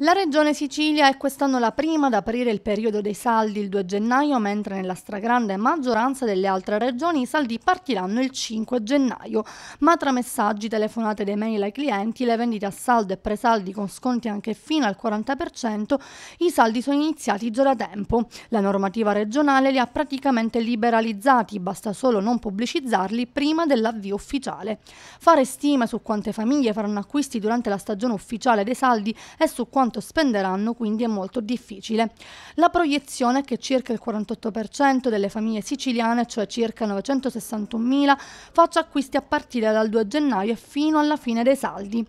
La regione Sicilia è quest'anno la prima ad aprire il periodo dei saldi il 2 gennaio, mentre nella stragrande maggioranza delle altre regioni i saldi partiranno il 5 gennaio. Ma tra messaggi, telefonate ed email ai clienti, le vendite a saldo e presaldi con sconti anche fino al 40%, i saldi sono iniziati già da tempo. La normativa regionale li ha praticamente liberalizzati, basta solo non pubblicizzarli prima dell'avvio ufficiale. Fare stime su quante famiglie faranno acquisti durante la stagione ufficiale dei saldi e su quanto quanto spenderanno quindi è molto difficile. La proiezione è che circa il 48% delle famiglie siciliane, cioè circa 961.000, faccia acquisti a partire dal 2 gennaio fino alla fine dei saldi.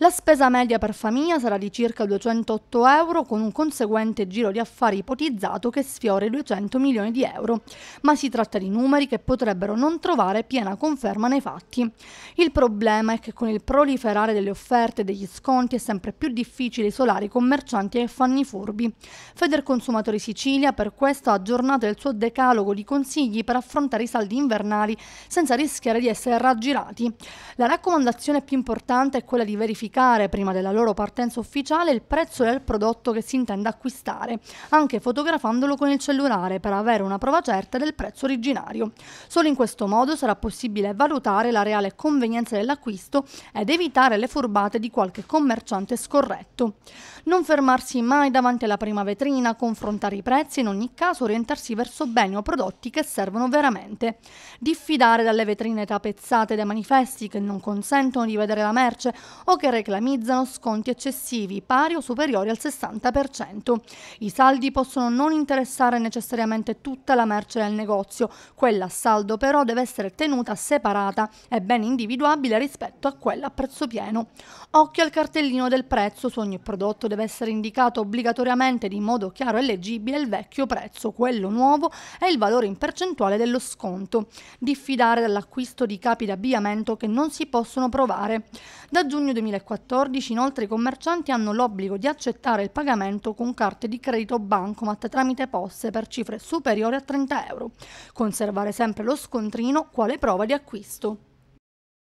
La spesa media per famiglia sarà di circa 208 euro con un conseguente giro di affari ipotizzato che sfiora i 200 milioni di euro, ma si tratta di numeri che potrebbero non trovare piena conferma nei fatti. Il problema è che con il proliferare delle offerte e degli sconti è sempre più difficile isolare i commercianti e fanni furbi. Feder Consumatori Sicilia per questo ha aggiornato il suo decalogo di consigli per affrontare i saldi invernali senza rischiare di essere raggirati. La raccomandazione più importante è quella di verificare verificare prima della loro partenza ufficiale il prezzo del prodotto che si intende acquistare, anche fotografandolo con il cellulare per avere una prova certa del prezzo originario. Solo in questo modo sarà possibile valutare la reale convenienza dell'acquisto ed evitare le furbate di qualche commerciante scorretto. Non fermarsi mai davanti alla prima vetrina, confrontare i prezzi e in ogni caso orientarsi verso beni o prodotti che servono veramente. Diffidare dalle vetrine tappezzate dai manifesti che non consentono di vedere la merce o che reclamizzano sconti eccessivi pari o superiori al 60%. I saldi possono non interessare necessariamente tutta la merce del negozio, quella a saldo però deve essere tenuta separata e ben individuabile rispetto a quella a prezzo pieno. Occhio al cartellino del prezzo, su ogni prodotto deve essere indicato obbligatoriamente di modo chiaro e leggibile il vecchio prezzo, quello nuovo e il valore in percentuale dello sconto. Diffidare dall'acquisto di capi d'abbigliamento che non si possono provare. Da giugno 2014 2014 inoltre i commercianti hanno l'obbligo di accettare il pagamento con carte di credito bancomat tramite poste per cifre superiori a 30 euro, conservare sempre lo scontrino quale prova di acquisto.